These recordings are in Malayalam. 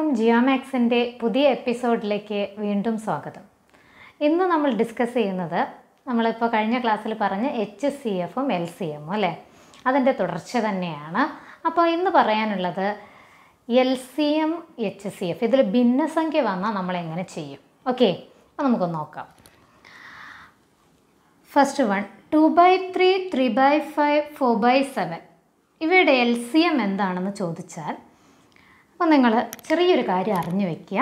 എല്ലാവർക്കും ജിയോമാക്സിൻ്റെ പുതിയ എപ്പിസോഡിലേക്ക് വീണ്ടും സ്വാഗതം ഇന്ന് നമ്മൾ ഡിസ്കസ് ചെയ്യുന്നത് നമ്മളിപ്പോൾ കഴിഞ്ഞ ക്ലാസ്സിൽ പറഞ്ഞ എച്ച് സി എഫും എൽ സി എമ്മും അല്ലേ അതിൻ്റെ തുടർച്ച തന്നെയാണ് അപ്പോൾ ഇന്ന് പറയാനുള്ളത് L C M H C F ഇതിൽ ഭിന്നസംഖ്യ വന്നാൽ നമ്മൾ എങ്ങനെ ചെയ്യും ഓക്കെ അപ്പോൾ നമുക്ക് നോക്കാം first one two by three three by five four by seven ഇവയുടെ എൽ സി എം എന്താണെന്ന് ചോദിച്ചാൽ അപ്പോൾ നിങ്ങൾ ചെറിയൊരു കാര്യം അറിഞ്ഞു വയ്ക്കുക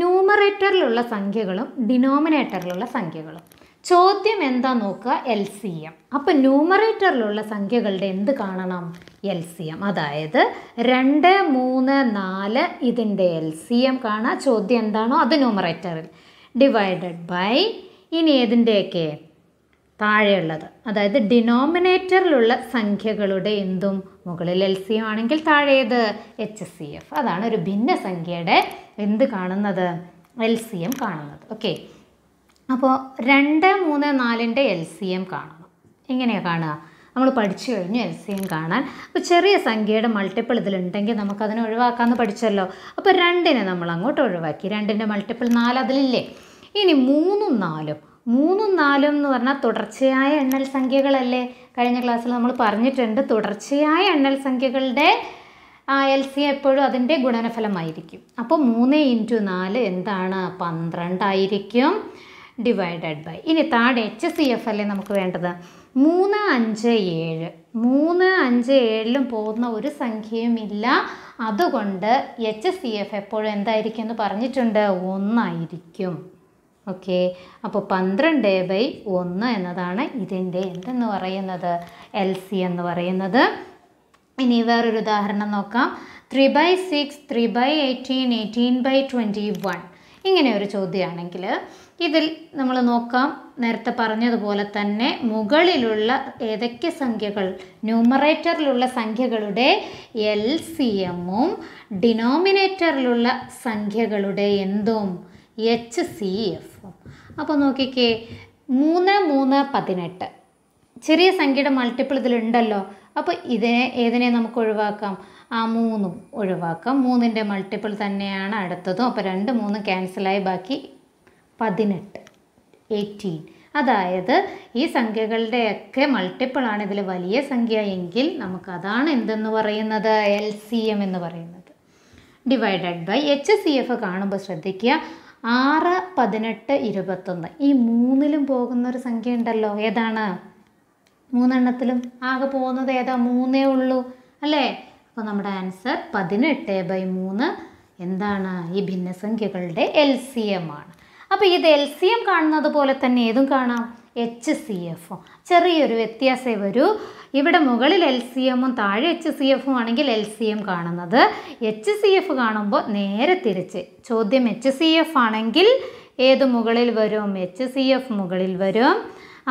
ന്യൂമറേറ്ററിലുള്ള സംഖ്യകളും ഡിനോമിനേറ്ററിലുള്ള സംഖ്യകളും ചോദ്യം എന്താ നോക്കുക എൽ സി എം അപ്പോൾ ന്യൂമറേറ്ററിലുള്ള സംഖ്യകളുടെ എന്ത് കാണണം എൽ സി എം അതായത് രണ്ട് മൂന്ന് നാല് ഇതിൻ്റെ എൽ സി എം കാണുക ചോദ്യം എന്താണോ അത് ന്യൂമറേറ്ററിൽ ഡിവൈഡഡ് ബൈ ഇനി ഏതിൻ്റെയൊക്കെ താഴെയുള്ളത് അതായത് ഡിനോമിനേറ്ററിലുള്ള സംഖ്യകളുടെ എന്തും മുകളിൽ എൽ സി എം ആണെങ്കിൽ താഴേത് എച്ച് എസ് സി എഫ് അതാണ് ഒരു ഭിന്നസംഖ്യയുടെ എന്ത് കാണുന്നത് എൽ സി എം കാണുന്നത് ഓക്കെ അപ്പോൾ രണ്ട് മൂന്ന് നാലിൻ്റെ എൽ സി എം കാണണം എങ്ങനെയാണ് കാണുക നമ്മൾ പഠിച്ചു കഴിഞ്ഞു എൽ സി എം കാണാൻ അപ്പോൾ ചെറിയ സംഖ്യയുടെ മൾട്ടിപ്പിൾ ഇതിലുണ്ടെങ്കിൽ നമുക്കതിനെ ഒഴിവാക്കാമെന്ന് പഠിച്ചല്ലോ അപ്പോൾ രണ്ടിനെ നമ്മൾ അങ്ങോട്ട് ഒഴിവാക്കി രണ്ടിൻ്റെ മൾട്ടിപ്പിൾ നാല് അതിലില്ലേ ഇനി മൂന്നും നാലും മൂന്നും നാലും എന്ന് പറഞ്ഞാൽ തുടർച്ചയായ എണ്ണൽ സംഖ്യകളല്ലേ കഴിഞ്ഞ ക്ലാസ്സിൽ നമ്മൾ പറഞ്ഞിട്ടുണ്ട് തുടർച്ചയായ എണ്ണൽ സംഖ്യകളുടെ എൽ സി എപ്പോഴും അതിൻ്റെ ഗുണനഫലമായിരിക്കും അപ്പോൾ മൂന്ന് ഇൻറ്റു നാല് എന്താണ് പന്ത്രണ്ടായിരിക്കും ഡിവൈഡഡ് ബൈ ഇനി താഴെ എച്ച് സി എഫ് അല്ലേ നമുക്ക് വേണ്ടത് മൂന്ന് അഞ്ച് ഏഴ് മൂന്ന് അഞ്ച് ഏഴിലും പോകുന്ന ഒരു സംഖ്യയുമില്ല അതുകൊണ്ട് എച്ച് സി എഫ് എപ്പോഴും എന്തായിരിക്കും എന്ന് പറഞ്ഞിട്ടുണ്ട് ഒന്നായിരിക്കും ഓക്കെ അപ്പോൾ പന്ത്രണ്ട് ബൈ ഒന്ന് എന്നതാണ് ഇതിൻ്റെ എന്തെന്ന് പറയുന്നത് എൽ സി എന്ന് പറയുന്നത് ഇനി വേറൊരു ഉദാഹരണം നോക്കാം three by six three by eighteen eighteen by twenty one ഇങ്ങനെ ഒരു ചോദ്യമാണെങ്കിൽ ഇതിൽ നമ്മൾ നോക്കാം നേരത്തെ പറഞ്ഞതുപോലെ തന്നെ മുകളിലുള്ള ഏതൊക്കെ സംഖ്യകൾ ന്യൂമറേറ്ററിലുള്ള സംഖ്യകളുടെ എൽ സി എമ്മും ഡിനോമിനേറ്ററിലുള്ള സംഖ്യകളുടെ എന്തും എച്ച് സി എഫ് അപ്പോൾ നോക്കിക്കേ മൂന്ന് മൂന്ന് പതിനെട്ട് ചെറിയ സംഖ്യയുടെ മൾട്ടിപ്പിൾ ഇതിലുണ്ടല്ലോ അപ്പോൾ ഇതിനെ ഏതിനെ നമുക്ക് ഒഴിവാക്കാം ആ മൂന്നും ഒഴിവാക്കാം മൂന്നിൻ്റെ മൾട്ടിപ്പിൾ തന്നെയാണ് അടുത്തതും അപ്പോൾ രണ്ട് മൂന്ന് ക്യാൻസലായി ബാക്കി പതിനെട്ട് എയ്റ്റീൻ അതായത് ഈ സംഖ്യകളുടെയൊക്കെ മൾട്ടിപ്പിളാണ് ഇതിൽ വലിയ സംഖ്യ എങ്കിൽ നമുക്കതാണ് എന്തെന്ന് പറയുന്നത് എൽ സി എം എന്ന് പറയുന്നത് divided by H C F കാണുമ്പോൾ ശ്രദ്ധിക്കുക ആറ് പതിനെട്ട് ഇരുപത്തൊന്ന് ഈ മൂന്നിലും പോകുന്ന ഒരു സംഖ്യ ഉണ്ടല്ലോ ഏതാണ് മൂന്നെണ്ണത്തിലും ആകെ പോകുന്നത് ഏതാ മൂന്നേ ഉള്ളൂ അല്ലേ അപ്പോൾ നമ്മുടെ ആൻസർ പതിനെട്ട് ബൈ മൂന്ന് എന്താണ് ഈ ഭിന്നസംഖ്യകളുടെ എൽ സി എം ആണ് അപ്പോൾ ഇത് എൽ സി എം കാണുന്നത് പോലെ തന്നെ ഏതും കാണാം എച്ച് സി എഫും ചെറിയൊരു വ്യത്യാസമേ വരൂ ഇവിടെ മുകളിൽ എൽ സി എമ്മും താഴെ എച്ച് സി എഫും ആണെങ്കിൽ എൽ സി എം കാണുന്നത് എച്ച് സി എഫ് കാണുമ്പോൾ നേരെ തിരിച്ച് ചോദ്യം എച്ച് സി എഫ് ആണെങ്കിൽ ഏത് മുകളിൽ വരും എച്ച് സി എഫ് മുകളിൽ വരും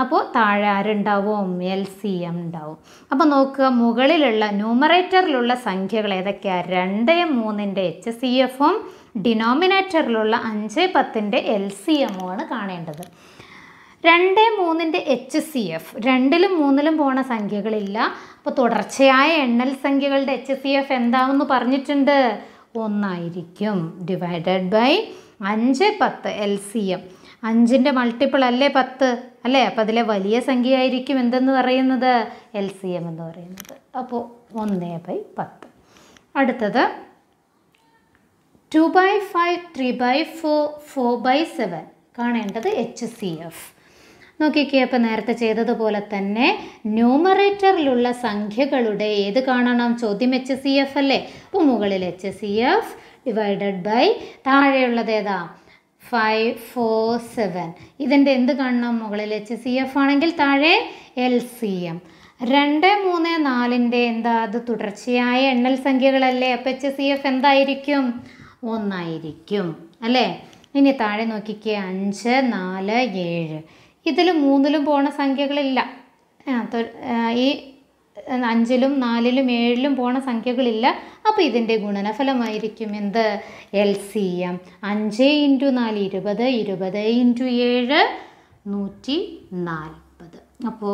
അപ്പോൾ താഴെ ആരുണ്ടാവും എൽ സി എം ഉണ്ടാവും അപ്പോൾ നോക്കുക മുകളിലുള്ള ന്യൂമറേറ്ററിലുള്ള സംഖ്യകൾ ഏതൊക്കെയാണ് രണ്ട് മൂന്നിൻ്റെ എച്ച് സി എഫും ഡിനോമിനേറ്ററിലുള്ള അഞ്ച് പത്തിൻ്റെ എൽ സി എമ്മുമാണ് കാണേണ്ടത് രണ്ട് മൂന്നിൻ്റെ എച്ച് സി എഫ് രണ്ടിലും മൂന്നിലും പോണ സംഖ്യകളില്ല അപ്പോൾ തുടർച്ചയായ എണ്ണൽ സംഖ്യകളുടെ എച്ച് സി എഫ് എന്താണെന്ന് പറഞ്ഞിട്ടുണ്ട് ഒന്നായിരിക്കും ഡിവൈഡഡ് ബൈ അഞ്ച് പത്ത് എൽ സി എം അഞ്ചിൻ്റെ മൾട്ടിപ്പിൾ അല്ലേ പത്ത് അല്ലേ അപ്പം അതിലെ വലിയ സംഖ്യയായിരിക്കും എന്തെന്ന് പറയുന്നത് എൽ സി എം എന്ന് പറയുന്നത് അപ്പോൾ ഒന്ന് ബൈ പത്ത് അടുത്തത് two by five three by four four by seven കാണേണ്ടത് എച്ച് സി എഫ് നോക്കിക്കേ അപ്പോൾ നേരത്തെ ചെയ്തതുപോലെ തന്നെ ന്യൂമറേറ്ററിലുള്ള സംഖ്യകളുടെ ഏത് കാണണം ചോദ്യം എച്ച് സി എഫ് അല്ലേ അപ്പോൾ മുകളിൽ H C F divided by താഴെയുള്ളത് ഏതാ ഫൈവ് ഫോർ സെവൻ ഇതിൻ്റെ എന്ത് കാണണം മുകളിൽ എച്ച് സി എഫ് ആണെങ്കിൽ താഴെ എൽ സി എം രണ്ട് മൂന്ന് നാലിൻ്റെ എന്താ അത് തുടർച്ചയായ എണ്ണൽ സംഖ്യകളല്ലേ അപ്പം എച്ച് സി എഫ് എന്തായിരിക്കും ഒന്നായിരിക്കും അല്ലേ ഇനി താഴെ നോക്കിക്കേ അഞ്ച് നാല് ഏഴ് ഇതിൽ മൂന്നിലും പോണ സംഖ്യകളില്ല ഈ അഞ്ചിലും നാലിലും ഏഴിലും പോണ സംഖ്യകളില്ല അപ്പോൾ ഇതിൻ്റെ ഗുണനഫലമായിരിക്കും എന്ത് എൽ സി എം അഞ്ച് ഇൻറ്റു നാല് ഇരുപത് ഇരുപത് ഇൻറ്റു ഏഴ് നൂറ്റി നാൽപ്പത് അപ്പോൾ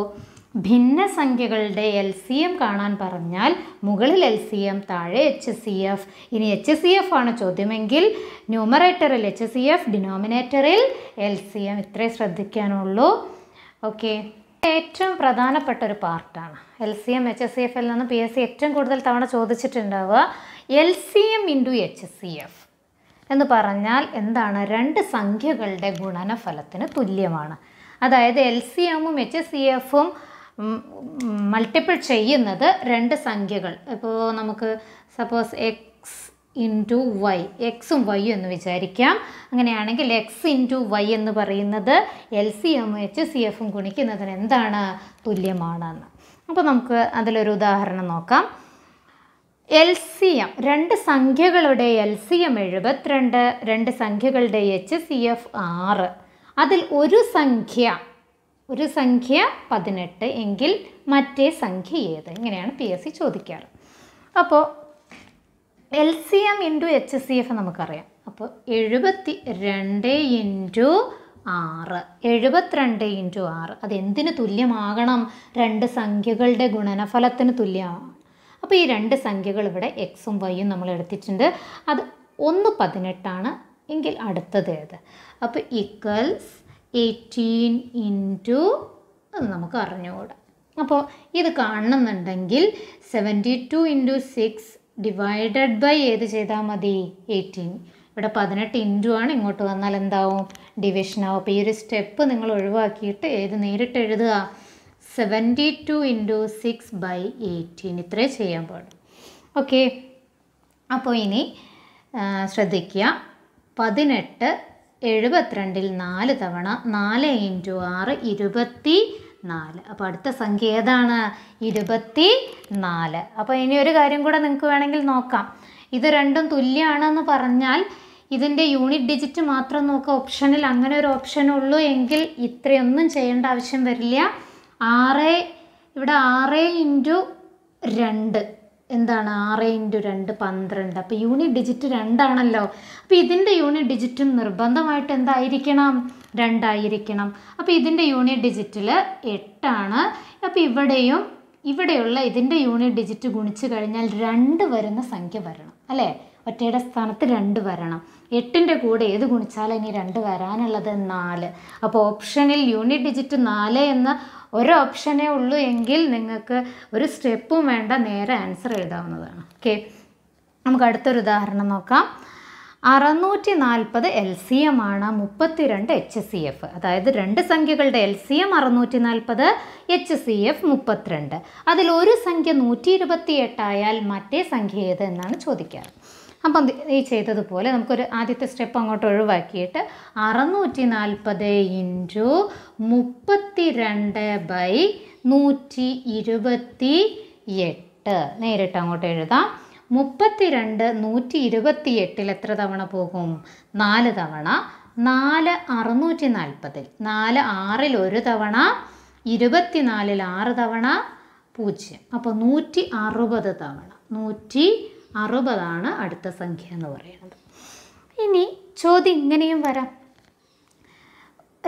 ഭിന്ന സംഖ്യകളുടെ എൽ സി എം കാണാൻ പറഞ്ഞാൽ മുകളിൽ എൽ സി എം താഴെ എച്ച് സി എഫ് ഇനി എച്ച് സി എഫ് ആണ് ചോദ്യമെങ്കിൽ ന്യൂമറേറ്ററിൽ എച്ച് സി എഫ് ഡിനോമിനേറ്ററിൽ എൽ സി എം ഇത്രേ ശ്രദ്ധിക്കാനുള്ളൂ ഓക്കെ ഏറ്റവും പ്രധാനപ്പെട്ട ഒരു പാർട്ടാണ് L C M H C എഫിൽ നിന്ന് പി എസ് സി ഏറ്റവും കൂടുതൽ തവണ ചോദിച്ചിട്ടുണ്ടാവുക L C M into H C F എന്ന് പറഞ്ഞാൽ എന്താണ് രണ്ട് സംഖ്യകളുടെ ഗുണനഫലത്തിന് തുല്യമാണ് അതായത് എൽ സി എമ്മും എച്ച് സി എഫും മൾട്ടിപ്പിൾ ചെയ്യുന്നത് രണ്ട് സംഖ്യകൾ ഇപ്പോൾ നമുക്ക് സപ്പോസ് എക്സ് ഇൻറ്റു വൈ എക്സും വൈയും എന്ന് വിചാരിക്കാം അങ്ങനെയാണെങ്കിൽ എക്സ് ഇൻറ്റു വൈ എന്ന് പറയുന്നത് L C M H C എഫും ഗുണിക്കുന്നതിന് എന്താണ് തുല്യമാണെന്ന് അപ്പോൾ നമുക്ക് അതിലൊരു ഉദാഹരണം നോക്കാം എൽ സി എം രണ്ട് സംഖ്യകളുടെ എൽ സി എം എഴുപത്തിരണ്ട് രണ്ട് സംഖ്യകളുടെ എച്ച് സി എഫ് ആറ് അതിൽ ഒരു സംഖ്യ ഒരു സംഖ്യ പതിനെട്ട് എങ്കിൽ മറ്റേ സംഖ്യ ഏത് ഇങ്ങനെയാണ് പി എസ് സി ചോദിക്കാറ് അപ്പോൾ L C M into H C F നമുക്കറിയാം അപ്പോൾ എഴുപത്തി രണ്ട് ഇൻറ്റു ആറ് എഴുപത്തിരണ്ട് ഇൻറ്റു ആറ് അതെന്തിന് തുല്യമാകണം രണ്ട് സംഖ്യകളുടെ ഗുണനഫലത്തിന് തുല്യമാണ് അപ്പോൾ ഈ രണ്ട് സംഖ്യകൾ ഇവിടെ എക്സും വൈയും നമ്മൾ എടുത്തിട്ടുണ്ട് അത് ഒന്ന് പതിനെട്ടാണ് എങ്കിൽ അടുത്തത് ഏത് അപ്പോൾ ഇക്വൽസ് എയ്റ്റീൻ ഇൻറ്റു അത് നമുക്ക് അറിഞ്ഞുകൂടാം അപ്പോൾ ഇത് കാണണമെന്നുണ്ടെങ്കിൽ seventy two into six divided by ഏത് ചെയ്താൽ മതി എയ്റ്റീൻ ഇവിടെ പതിനെട്ട് ഇൻറ്റു ആണ് ഇങ്ങോട്ട് വന്നാൽ എന്താവും ഡിവിഷൻ ആവും അപ്പോൾ ഈ ഒരു സ്റ്റെപ്പ് നിങ്ങൾ ഒഴിവാക്കിയിട്ട് ഏത് നേരിട്ട് എഴുതുക seventy two into six by eighteen ഇത്രേ ചെയ്യാൻ പാടും ഓക്കെ അപ്പോൾ ഇനി ശ്രദ്ധിക്കുക പതിനെട്ട് എഴുപത്തിരണ്ടിൽ നാല് തവണ നാല് ഇൻറ്റു ആറ് ഇരുപത്തി നാല് അപ്പോൾ അടുത്ത സംഖ്യ ഏതാണ് ഇരുപത്തി നാല് അപ്പോൾ ഇനി ഒരു കാര്യം കൂടെ നിങ്ങൾക്ക് വേണമെങ്കിൽ നോക്കാം ഇത് രണ്ടും തുല്യമാണെന്ന് പറഞ്ഞാൽ ഇതിൻ്റെ യൂണിറ്റ് ഡിജിറ്റ് മാത്രം നോക്കുക ഓപ്ഷനിൽ അങ്ങനെ ഒരു ഓപ്ഷൻ ഉള്ളൂ എങ്കിൽ ഇത്രയൊന്നും ചെയ്യേണ്ട ആവശ്യം വരില്ല ആറ് ഇവിടെ ആറ് ഇൻറ്റു രണ്ട് എന്താണ് ആറ് ഇൻറ്റു രണ്ട് പന്ത്രണ്ട് അപ്പോൾ യൂണിറ്റ് ഡിജിറ്റ് രണ്ടാണല്ലോ അപ്പോൾ ഇതിൻ്റെ യൂണിറ്റ് ഡിജിറ്റും നിർബന്ധമായിട്ട് എന്തായിരിക്കണം രണ്ടായിരിക്കണം അപ്പോൾ ഇതിൻ്റെ യൂണിറ്റ് ഡിജിറ്റിൽ എട്ടാണ് അപ്പോൾ ഇവിടെയും ഇവിടെയുള്ള ഇതിൻ്റെ യൂണിറ്റ് ഡിജിറ്റ് ഗുണിച്ച് കഴിഞ്ഞാൽ രണ്ട് വരുന്ന സംഖ്യ വരണം അല്ലേ ഒറ്റയുടെ സ്ഥാനത്ത് രണ്ട് വരണം എട്ടിൻ്റെ കൂടെ ഏത് ഗുണിച്ചാലും ഇനി രണ്ട് വരാനുള്ളത് നാല് അപ്പോൾ ഓപ്ഷനിൽ യൂണിറ്റ് ഡിജിറ്റ് നാല് എന്ന ഒരു ഓപ്ഷനേ ഉള്ളൂ എങ്കിൽ നിങ്ങൾക്ക് ഒരു സ്റ്റെപ്പും വേണ്ട നേരെ ആൻസർ എഴുതാവുന്നതാണ് ഓക്കെ നമുക്ക് അടുത്തൊരു ഉദാഹരണം നോക്കാം അറുന്നൂറ്റി നാൽപ്പത് എൽ സി എം ആണ് മുപ്പത്തിരണ്ട് എച്ച് സി എഫ് അതായത് രണ്ട് സംഖ്യകളുടെ എൽ സി എം അറുന്നൂറ്റി നാൽപ്പത് എച്ച് സി എഫ് മുപ്പത്തിരണ്ട് അതിൽ ഒരു സംഖ്യ നൂറ്റി ഇരുപത്തി എട്ടായാൽ മറ്റേ സംഖ്യ ഏത് എന്നാണ് ചോദിക്കാറ് അപ്പം ഈ ചെയ്തതുപോലെ നമുക്കൊരു ആദ്യത്തെ സ്റ്റെപ്പ് അങ്ങോട്ട് ഒഴിവാക്കിയിട്ട് അറുന്നൂറ്റി നാൽപ്പത് ഇൻറ്റു മുപ്പത്തി രണ്ട് ബൈ നൂറ്റി ഇരുപത്തി എട്ട് നേരിട്ട് അങ്ങോട്ട് എഴുതാം മുപ്പത്തി രണ്ട് നൂറ്റി ഇരുപത്തി എട്ടിൽ എത്ര തവണ പോകും നാല് തവണ നാല് അറുന്നൂറ്റി നാൽപ്പതിൽ നാല് ആറിൽ ഒരു തവണ ഇരുപത്തി നാലിൽ ആറ് തവണ പൂജ്യം അപ്പോൾ നൂറ്റി അറുപത് തവണ നൂറ്റി അറുപതാണ് അടുത്ത സംഖ്യ എന്ന് പറയുന്നത് ഇനി ചോദ്യം ഇങ്ങനെയും വരാം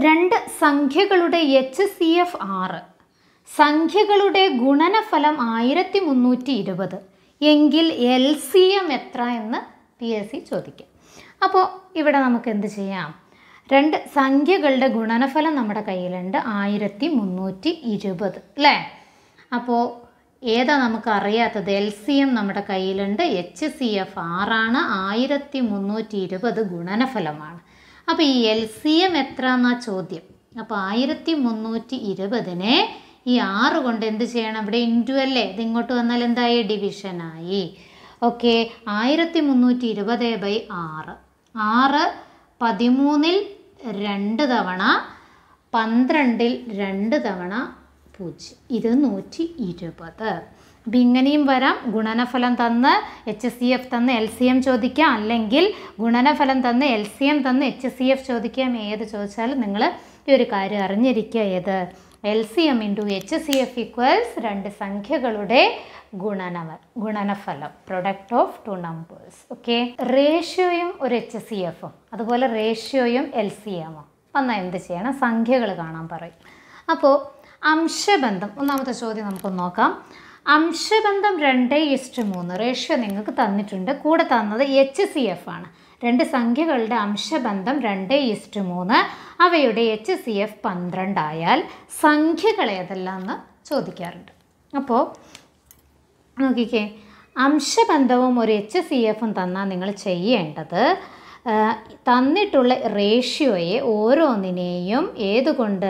രണ്ട് സംഖ്യകളുടെ എച്ച് സി എഫ് ആറ് സംഖ്യകളുടെ ഗുണനഫലം ആയിരത്തി മുന്നൂറ്റി ഇരുപത് എങ്കിൽ എൽ സി എം എത്ര എന്ന് പി എസ് സി ചോദിക്കും അപ്പോൾ ഇവിടെ നമുക്ക് എന്ത് ചെയ്യാം രണ്ട് സംഖ്യകളുടെ ഗുണനഫലം നമ്മുടെ കയ്യിലുണ്ട് ആയിരത്തി മുന്നൂറ്റി ഇരുപത് അല്ലേ അപ്പോൾ ഏതാ നമുക്ക് അറിയാത്തത് എൽ സി എം നമ്മുടെ കയ്യിലുണ്ട് എച്ച് സി എഫ് ആറാണ് ആയിരത്തി മുന്നൂറ്റി ഇരുപത് ഗുണനഫലമാണ് അപ്പോൾ ഈ എൽ സി എം എത്ര എന്നാ ചോദ്യം അപ്പോൾ ആയിരത്തി മുന്നൂറ്റി ഇരുപതിനെ ഈ ആറ് കൊണ്ട് എന്ത് ചെയ്യണം ഇവിടെ ഇൻറ്റു അല്ലേ ഇത് ഇങ്ങോട്ട് വന്നാൽ എന്തായി ഡിവിഷനായി ഓക്കെ ആയിരത്തി മുന്നൂറ്റി ഇരുപത് ബൈ ആറ് ആറ് പതിമൂന്നിൽ രണ്ട് തവണ പന്ത്രണ്ടിൽ രണ്ട് തവണ പൂജ്യം ഇത് നൂറ്റി ഇരുപത് അപ്പം ഇങ്ങനെയും വരാം ഗുണനഫലം തന്ന് എച്ച് സി എഫ് തന്ന് എൽ സി എം ചോദിക്കാം അല്ലെങ്കിൽ ഗുണനഫലം തന്ന് എൽ സി എം തന്ന് എച്ച് സി എഫ് ചോദിക്കാം ഏത് ചോദിച്ചാലും നിങ്ങൾ ഈ ഒരു കാര്യം അറിഞ്ഞിരിക്കുക ഏത് L C M into H C F equals രണ്ട് സംഖ്യകളുടെ ഗുണനവ ഗുണനഫലം product of two numbers okay റേഷ്യോയും ഒരു എച്ച് സി എഫും അതുപോലെ റേഷ്യോയും എൽ സി എമ്മും വന്നാൽ എന്ത് ചെയ്യണം സംഖ്യകൾ കാണാൻ പറയും അപ്പോൾ അംശബന്ധം ഒന്നാമത്തെ ചോദ്യം നമുക്കൊന്ന് നോക്കാം അംശബന്ധം രണ്ട് ഇസ്റ്റ് മൂന്ന് റേഷ്യോ നിങ്ങൾക്ക് തന്നിട്ടുണ്ട് കൂടെ തന്നത് എച്ച് സി എഫ് ആണ് രണ്ട് സംഖ്യകളുടെ അംശബന്ധം രണ്ട് ഇസ്റ്റ് മൂന്ന് അവയുടെ എച്ച് സി എഫ് പന്ത്രണ്ടായാൽ സംഖ്യകൾ ഏതെല്ലാം ചോദിക്കാറുണ്ട് അപ്പോൾ നോക്കിക്കേ അംശബന്ധവും ഒരു എച്ച് സി എഫും തന്നാൽ നിങ്ങൾ ചെയ്യേണ്ടത് തന്നിട്ടുള്ള റേഷ്യോയെ ഓരോന്നിനെയും ഏതുകൊണ്ട്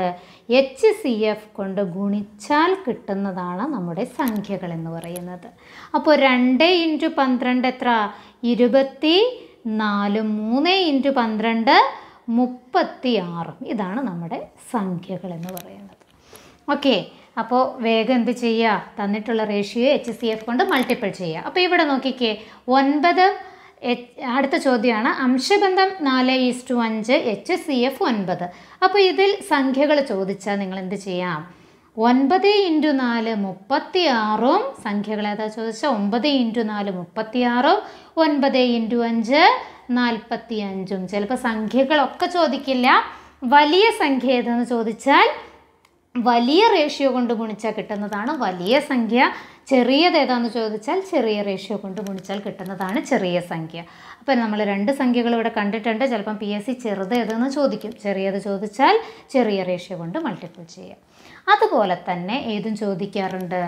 എച്ച് സി എഫ് കൊണ്ട് ഗുണിച്ചാൽ കിട്ടുന്നതാണ് നമ്മുടെ സംഖ്യകൾ എന്ന് പറയുന്നത് അപ്പോൾ രണ്ട് ഇൻറ്റു പന്ത്രണ്ട് എത്ര ഇരുപത്തി നാല് മൂന്ന് ഇൻറ്റു പന്ത്രണ്ട് മുപ്പത്തി ആറും ഇതാണ് നമ്മുടെ സംഖ്യകൾ എന്ന് പറയുന്നത് ഓക്കെ അപ്പോൾ വേഗം എന്ത് ചെയ്യുക തന്നിട്ടുള്ള റേഷ്യോ എച്ച് സി എഫ് കൊണ്ട് മൾട്ടിപ്പിൾ ചെയ്യുക അപ്പോൾ ഇവിടെ നോക്കിക്കേ ഒൻപത് അടുത്ത ചോദ്യമാണ് അംശബന്ധം നാല് ഈസ്റ്റു അഞ്ച് എച്ച് സി എഫ് ഒൻപത് അപ്പോൾ ഇതിൽ സംഖ്യകൾ ചോദിച്ചാൽ നിങ്ങൾ എന്ത് ചെയ്യാം ഒൻപത് ഇൻറ്റു നാല് മുപ്പത്തി ആറും സംഖ്യകൾ ഏതാ ചോദിച്ചാൽ ഒമ്പത് ഇൻറ്റു നാല് മുപ്പത്തി ആറും ഒൻപത് ഇൻറ്റു അഞ്ച് നാൽപ്പത്തി അഞ്ചും ചിലപ്പോൾ സംഖ്യകളൊക്കെ ചോദിക്കില്ല വലിയ സംഖ്യ ഏതെന്ന് ചോദിച്ചാൽ വലിയ റേഷ്യോ കൊണ്ട് ഗുണിച്ചാൽ കിട്ടുന്നതാണ് വലിയ സംഖ്യ ചെറിയത് ഏതാന്ന് ചോദിച്ചാൽ ചെറിയ റേഷ്യോ കൊണ്ട് ഗുണിച്ചാൽ കിട്ടുന്നതാണ് ചെറിയ സംഖ്യ അപ്പോൾ നമ്മൾ രണ്ട് സംഖ്യകൾ ഇവിടെ കണ്ടിട്ടുണ്ട് ചിലപ്പം പി എസ് സി ചെറുത് ഏതെന്ന് ചോദിക്കും ചെറിയത് ചോദിച്ചാൽ ചെറിയ റേഷ്യോ കൊണ്ട് മൾട്ടിപ്പിൾ ചെയ്യാം അതുപോലെ തന്നെ ഏതും ചോദിക്കാറുണ്ട്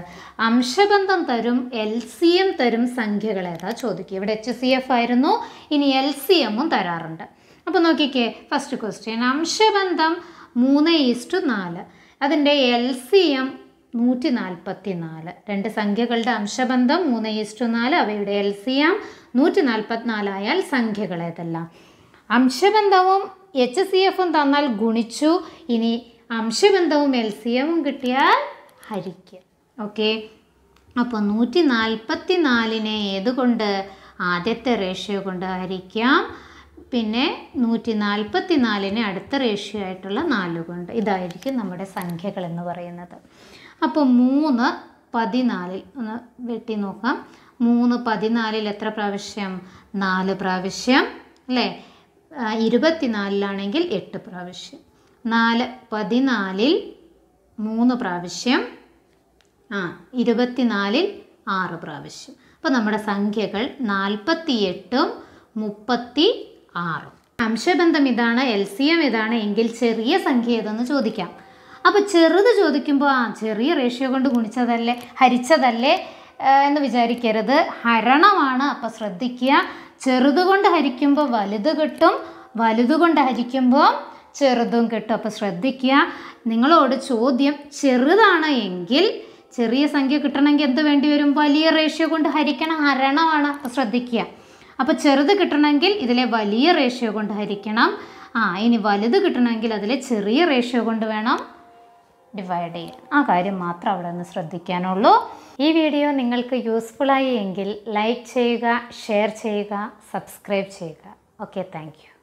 അംശബന്ധം തരും എൽ സി എം തരും സംഖ്യകൾ ഏതാ ചോദിക്കുക ഇവിടെ എച്ച് സി എഫ് ആയിരുന്നു ഇനി എൽ സി എമ്മും തരാറുണ്ട് അപ്പോൾ നോക്കിക്കേ ഫസ്റ്റ് ക്വസ്റ്റ്യൻ അംശബന്ധം മൂന്ന് ഈസ്റ്റു നാല് അതിൻ്റെ എൽ സി എം നൂറ്റി നാൽപ്പത്തി നാല് രണ്ട് സംഖ്യകളുടെ അംശബന്ധം മൂന്ന് ഈസ്റ്റു നാല് അവയുടെ എൽ സി എം നൂറ്റി നാൽപ്പത്തിനാലായാൽ സംഖ്യകൾ ഏതെല്ലാം അംശബന്ധവും എച്ച് സി എഫും തന്നാൽ ഗുണിച്ചു ഇനി അംശബന്ധവും എൽ സി എമ്മും കിട്ടിയാൽ ഹരിക്കുക ഓക്കെ അപ്പോൾ നൂറ്റി നാൽപ്പത്തി നാലിനെ ഏതുകൊണ്ട് ആദ്യത്തെ റേഷ്യോ കൊണ്ട് ഹരിക്കാം പിന്നെ നൂറ്റി നാൽപ്പത്തി നാലിനെ അടുത്ത റേഷ്യോ ആയിട്ടുള്ള നാലുകൊണ്ട് ഇതായിരിക്കും നമ്മുടെ സംഖ്യകൾ എന്ന് പറയുന്നത് അപ്പോൾ മൂന്ന് പതിനാലിൽ ഒന്ന് വെട്ടി നോക്കാം മൂന്ന് പതിനാലിൽ എത്ര പ്രാവശ്യം നാല് പ്രാവശ്യം അല്ലേ ഇരുപത്തിനാലിലാണെങ്കിൽ എട്ട് പ്രാവശ്യം നാല് പതിനാലിൽ മൂന്ന് പ്രാവശ്യം ആ ഇരുപത്തിനാലിൽ ആറ് പ്രാവശ്യം അപ്പോൾ നമ്മുടെ സംഖ്യകൾ നാൽപ്പത്തി എട്ടും മുപ്പത്തി ആറും അംശബന്ധം ഇതാണ് എൽ സി എം ഇതാണ് എങ്കിൽ ചെറിയ സംഖ്യ ഏതെന്ന് ചോദിക്കാം അപ്പോൾ ചെറുത് ചോദിക്കുമ്പോൾ ആ ചെറിയ റേഷ്യോ കൊണ്ട് ഗുണിച്ചതല്ലേ ഹരിച്ചതല്ലേ എന്ന് വിചാരിക്കരുത് ഹരണമാണ് അപ്പോൾ ശ്രദ്ധിക്കുക ചെറുത് കൊണ്ട് ഹരിക്കുമ്പോൾ വലുത് കിട്ടും വലുതുകൊണ്ട് കൊണ്ട് ഹരിക്കുമ്പോൾ ചെറുതും കിട്ടും അപ്പോൾ ശ്രദ്ധിക്കുക നിങ്ങളോട് ചോദ്യം ചെറുതാണ് എങ്കിൽ ചെറിയ സംഖ്യ കിട്ടണമെങ്കിൽ എന്ത് വേണ്ടി വരും വലിയ റേഷ്യോ കൊണ്ട് ഹരിക്കണം ഹരണമാണ് അപ്പോൾ ശ്രദ്ധിക്കുക അപ്പോൾ ചെറുത് കിട്ടണമെങ്കിൽ ഇതിലെ വലിയ റേഷ്യോ കൊണ്ട് ഹരിക്കണം ആ ഇനി വലുത് കിട്ടണമെങ്കിൽ അതിലെ ചെറിയ റേഷ്യോ കൊണ്ട് വേണം ഡിവൈഡ് ചെയ്യുക ആ കാര്യം മാത്രം അവിടെ നിന്ന് ശ്രദ്ധിക്കാനുള്ളൂ ഈ വീഡിയോ നിങ്ങൾക്ക് യൂസ്ഫുള്ളായി എങ്കിൽ ലൈക്ക് ചെയ്യുക ഷെയർ ചെയ്യുക സബ്സ്ക്രൈബ് ചെയ്യുക ഓക്കെ താങ്ക്